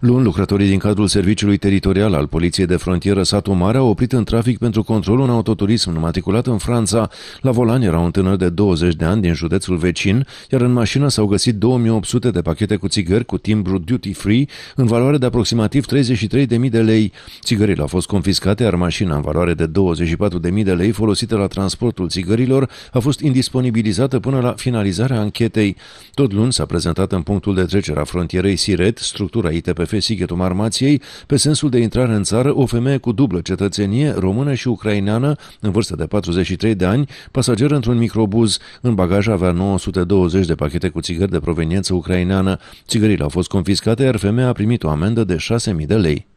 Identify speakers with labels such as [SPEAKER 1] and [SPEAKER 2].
[SPEAKER 1] Luni, lucrătorii din cadrul Serviciului Teritorial al Poliției de Frontieră Satu Mare au oprit în trafic pentru controlul un autoturism înmatriculat în Franța. La volan era un tânăr de 20 de ani din județul vecin, iar în mașină s-au găsit 2800 de pachete cu țigări cu timbru duty-free în valoare de aproximativ 33.000 de lei. Țigările au fost confiscate, iar mașina în valoare de 24.000 de lei folosită la transportul țigărilor a fost indisponibilizată până la finalizarea anchetei. Tot luni s-a prezentat în punctul de trecere a frontierei Siret, structura ITP șef Sighetul Marmației pe sensul de intrare în țară o femeie cu dublă cetățenie română și ucraineană în vârstă de 43 de ani, pasager într-un microbuz. În bagaj avea 920 de pachete cu țigări de proveniență ucraineană. Țigările au fost confiscate, iar femeia a primit o amendă de 6.000 de lei.